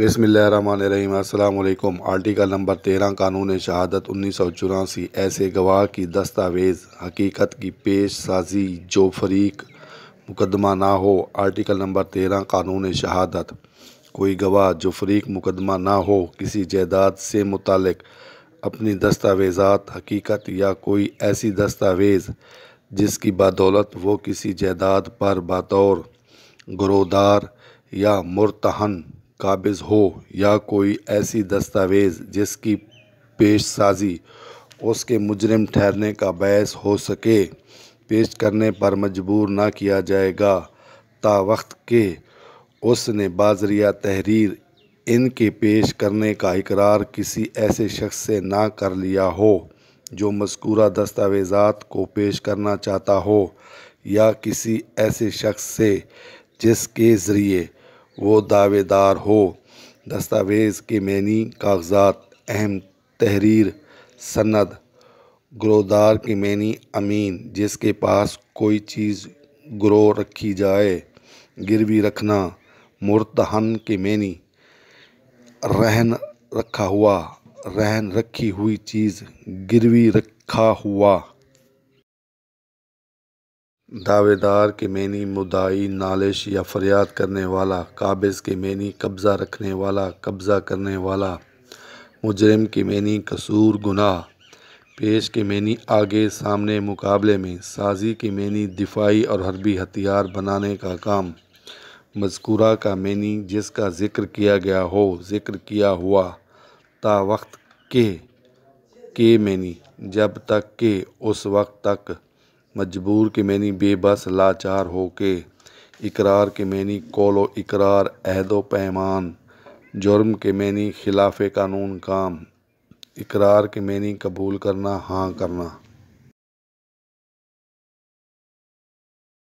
बसमिलकुम article number तेरह कानून शहादत उन्नीस सौ चौरासी ऐसे गवाह की दस्तावेज़ हकीकत की पेश साजी जो फरीक मुकदमा ना हो आर्टिकल नंबर तेरह कानून शहादत कोई गवाह जो फरीक मुकदमा ना हो किसी जायदाद से मुतल अपनी दस्तावेज़ा हकीकत या कोई ऐसी दस्तावेज़ जिसकी बदौलत वो किसी जायदाद पर बतौर गुरोदार या मुरतहन काबिज़ हो या कोई ऐसी दस्तावेज़ जिसकी पेश साज़ी उसके मुजरम ठहरने का बायस हो सके पेश करने पर मजबूर ना किया जाएगा ता वक्त के उसने बाजरिया तहरीर इनके पेश करने का इकरार किसी ऐसे शख्स से ना कर लिया हो जो मस्कूरा दस्तावेज़ात को पेश करना चाहता हो या किसी ऐसे शख्स से जिसके ज़रिए वो दावेदार हो दस्तावेज़ के मैनी कागजात अहम तहरीर सनद ग्रोदार के मैनी अमीन जिसके पास कोई चीज़ ग्रो रखी जाए गिरवी रखना मुरतहन के मैनी रहन रखा हुआ रहन रखी हुई चीज़ गिरवी रखा हुआ दावेदार के मेनी मुदाई नालिश या फरियाद करने वाला काबिज़ के मेनी कब्ज़ा रखने वाला कब्ज़ा करने वाला मुजरम के मेनी कसूर गुनाह पेश के मेनी आगे सामने मुकाबले में साजी के मेनी दिफाई और हरबी हथियार बनाने का काम मजकूरा का मेनी जिसका ज़िक्र किया गया हो ज़िक्र किया हुआ ता वक्त के के मैनी जब तक के उस वक्त तक मजबूर के मैनी बेबस लाचार हो के इकरार के मैनी कोलो इकरार अहदो पैमान जुर्म के मैनी खिलाफ कानून काम इकरार के मैनी कबूल करना हाँ करना